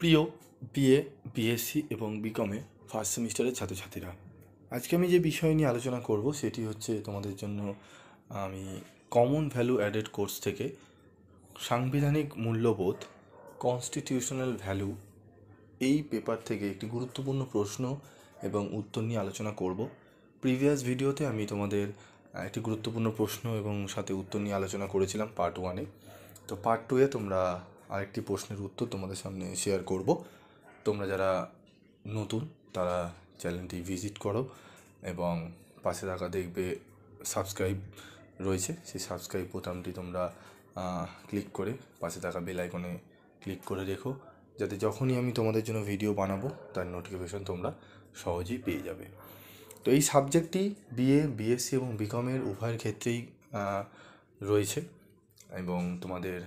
প্রিয় BA BSc এবং বিকমে first সেমিস্টারের ছাত্রছাত্রীরা আজকে আমি যে বিষয় নিয়ে আলোচনা করব সেটি হচ্ছে তোমাদের জন্য আমি কমন ভ্যালু অ্যাডেড কোর্স থেকে সাংবিধানিক মূল্যবোধ কনস্টিটিউশনাল ভ্যালু এই পেপার থেকে একটি গুরুত্বপূর্ণ প্রশ্ন এবং উত্তর নিয়ে আলোচনা করব প্রিভিয়াস ভিডিওতে আমি তোমাদের একটি গুরুত্বপূর্ণ প্রশ্ন এবং সাথে উত্তর নিয়ে আলোচনা করেছিলাম পার্ট ওয়ানে তো পার্ট টুয়ে তোমরা আরেকটি প্রশ্নের উত্তর তোমাদের সামনে শেয়ার করব তোমরা যারা নতুন তারা চ্যানেলটি ভিজিট করো এবং পাশে থাকা দেখবে সাবস্ক্রাইব রয়েছে সেই সাবস্ক্রাইব বোতামটি তোমরা ক্লিক করে পাশে থাকা বেল আইকনে ক্লিক করে রেখো যাতে যখনই আমি তোমাদের জন্য ভিডিও বানাবো তার নোটিফিকেশন তোমরা সহজেই পেয়ে যাবে তো এই সাবজেক্টটি বিএ বিএসসি এবং বিকমের উভয়ের ক্ষেত্রেই রয়েছে এবং তোমাদের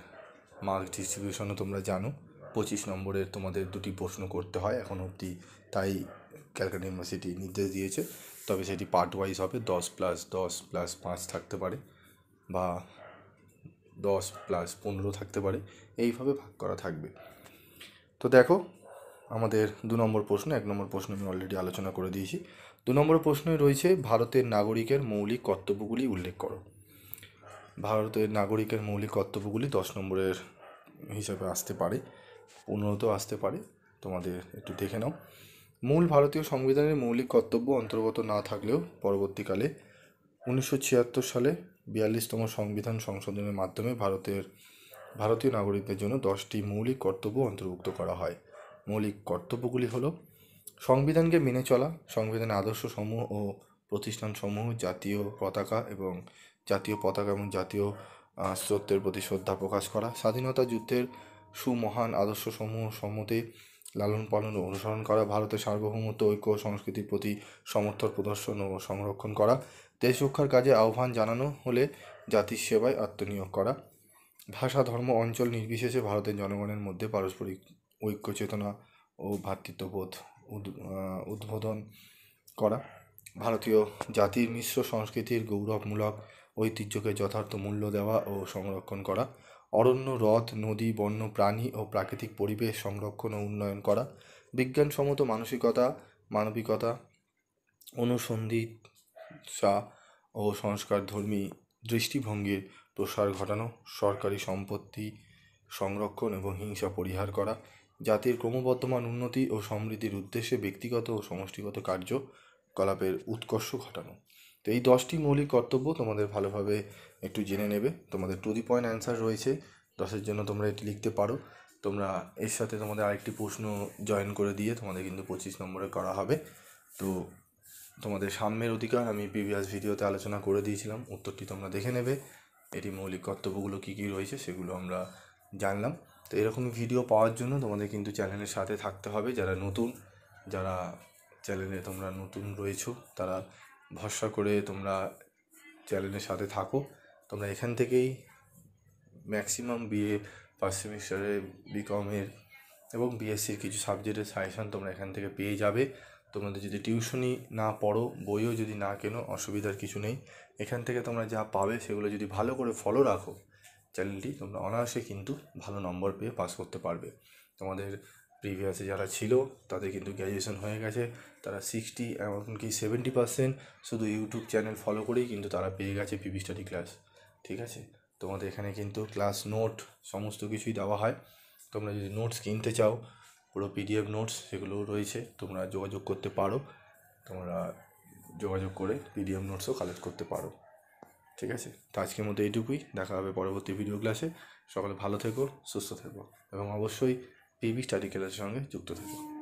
মার্ক ডিস্ট্রিবিউশনও তোমরা জানো পঁচিশ নম্বরের তোমাদের দুটি প্রশ্ন করতে হয় এখন অবধি তাই ক্যালকাটা ইউনিভার্সিটি নির্দেশ দিয়েছে তবে সেটি পার্ট ওয়াইজ হবে দশ প্লাস দশ প্লাস পাঁচ থাকতে পারে বা দশ প্লাস পনেরো থাকতে পারে এইভাবে ভাগ করা থাকবে তো দেখো আমাদের দু নম্বর প্রশ্ন এক নম্বর প্রশ্ন আমি অলরেডি আলোচনা করে দিয়েছি দু নম্বর প্রশ্নে রয়েছে ভারতের নাগরিকের মৌলিক কর্তব্যগুলি উল্লেখ করো ভারতের নাগরিকের মৌলিক কর্তব্যগুলি দশ নম্বরের হিসাবে আসতে পারে তো আসতে পারে তোমাদের একটু দেখে নাও মূল ভারতীয় সংবিধানের মৌলিক কর্তব্য অন্তর্গত না থাকলেও পরবর্তীকালে উনিশশো ছিয়াত্তর সালে বিয়াল্লিশতম সংবিধান সংশোধনের মাধ্যমে ভারতের ভারতীয় নাগরিকদের জন্য দশটি মৌলিক কর্তব্য অন্তর্ভুক্ত করা হয় মৌলিক কর্তব্যগুলি হলো সংবিধানকে মেনে চলা সংবিধানের আদর্শসমূহ ও প্রতিষ্ঠানসমূহ জাতীয় পতাকা এবং জাতীয় পতাকা এবং জাতীয় স্রোতের প্রতি শ্রদ্ধা প্রকাশ করা স্বাধীনতা যুদ্ধের সুমহান আদর্শসমূহ সম্মতে লালন পালন অনুসরণ করা ভারতের সার্বভৌমত্ব ঐক্য সংস্কৃতির প্রতি সমর্থন প্রদর্শন ও সংরক্ষণ করা দেশ রক্ষার কাজে আহ্বান জানানো হলে জাতির সেবায় আত্মনিয়োগ করা ভাষা ধর্ম অঞ্চল নির্বিশেষে ভারতের জনগণের মধ্যে পারস্পরিক ঐক্য চেতনা ও ভ্রাতৃত্ববোধ উদ্বোধন করা ভারতীয় জাতির মিশ্র সংস্কৃতির গৌরবমূলক ঐতিহ্যকে যথার্থ মূল্য দেওয়া ও সংরক্ষণ করা অরণ্য হ্রদ নদী বন্য প্রাণী ও প্রাকৃতিক পরিবেশ সংরক্ষণ ও উন্নয়ন করা বিজ্ঞানসম্মত মানসিকতা মানবিকতা অনুসন্ধিৎসা ও সংস্কারধর্মী দৃষ্টিভঙ্গির প্রসার ঘটানো সরকারি সম্পত্তি সংরক্ষণ এবং হিংসা পরিহার করা জাতির ক্রমবর্ধমান উন্নতি ও সমৃদ্ধির উদ্দেশ্যে ব্যক্তিগত ও সমষ্টিগত কার্য কলাপের উৎকর্ষ ঘটানো তো এই দশটি মৌলিক কর্তব্য তোমাদের ভালোভাবে একটু জেনে নেবে তোমাদের টু দি পয়েন্ট অ্যান্সার রয়েছে দশের জন্য তোমরা এটি লিখতে পারো তোমরা এর সাথে তোমাদের আরেকটি প্রশ্ন জয়েন করে দিয়ে তোমাদের কিন্তু পঁচিশ নম্বরে করা হবে তো তোমাদের সাম্যের অধিকার আমি প্রিভিয়াস ভিডিওতে আলোচনা করে দিয়েছিলাম উত্তরটি তোমরা দেখে নেবে এটি মৌলিক কর্তব্যগুলো কী কী রয়েছে সেগুলো আমরা জানলাম তো এরকম ভিডিও পাওয়ার জন্য তোমাদের কিন্তু চ্যানেলের সাথে থাকতে হবে যারা নতুন যারা চ্যানেলে তোমরা নতুন রয়েছো তারা ভরসা করে তোমরা চ্যানেলের সাথে থাকো তোমরা এখান থেকেই ম্যাক্সিমাম বিএ ফার্স্ট সেমিস্টারে বিকমের এবং বিএসসির কিছু সাবজেক্টের সাজেশান তোমরা এখান থেকে পেয়ে যাবে তোমাদের যদি টিউশনি না পড়ো বইও যদি না কেনো অসুবিধার কিছু নেই এখান থেকে তোমরা যা পাবে সেগুলো যদি ভালো করে ফলো রাখো চ্যানেলটি তোমরা অনায়াসে কিন্তু ভালো নম্বর পেয়ে পাস করতে পারবে তোমাদের প্রিভিয়াসে যারা ছিল তাদের কিন্তু গ্র্যাজুয়েশন হয়ে গেছে তারা সিক্সটি এমনকি সেভেন্টি পার্সেন্ট শুধু ইউটিউব চ্যানেল ফলো করেই কিন্তু তারা পেয়ে গেছে পিভি স্টাডি ক্লাস ঠিক আছে তোমাদের এখানে কিন্তু ক্লাস নোট সমস্ত কিছুই দেওয়া হয় তোমরা যদি নোটস কিনতে চাও পুরো পিডিএফ নোটস সেগুলোও রয়েছে তোমরা যোগাযোগ করতে পারো তোমরা যোগাযোগ করে পিডিএফ নোটসও কালেক্ট করতে পারো ঠিক আছে তো আজকের মতো এইটুকুই দেখা হবে পরবর্তী ভিডিও ক্লাসে সকলে ভালো থেকো সুস্থ থেকো এবং অবশ্যই টিভি স্টাডি ক্লাসের সঙ্গে যুক্ত থাকুন